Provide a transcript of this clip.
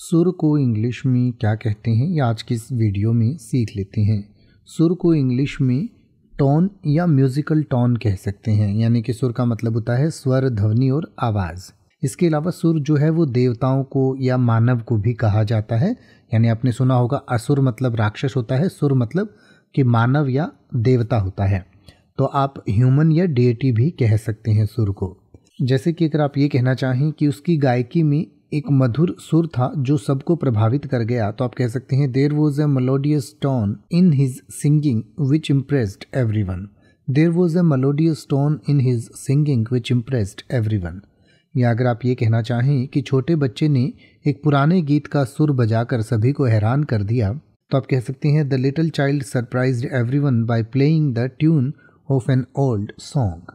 सुर को इंग्लिश में क्या कहते हैं ये आज की इस वीडियो में सीख लेते हैं सुर को इंग्लिश में टोन या म्यूज़िकल टोन कह सकते हैं यानी कि सुर का मतलब होता है स्वर ध्वनि और आवाज़ इसके अलावा सुर जो है वो देवताओं को या मानव को भी कहा जाता है यानी आपने सुना होगा असुर मतलब राक्षस होता है सुर मतलब कि मानव या देवता होता है तो आप ह्यूमन या डेटी भी कह सकते हैं सुर को जैसे कि अगर आप ये कहना चाहें कि उसकी गायकी में एक मधुर सुर था जो सबको प्रभावित कर गया तो आप कह सकते हैं there was a melodious tone in his singing which impressed everyone there was a melodious tone in his singing which impressed everyone या अगर आप ये कहना चाहें कि छोटे बच्चे ने एक पुराने गीत का सुर बजाकर सभी को हैरान कर दिया तो आप कह सकते हैं the little child surprise everyone by playing the tune of an old song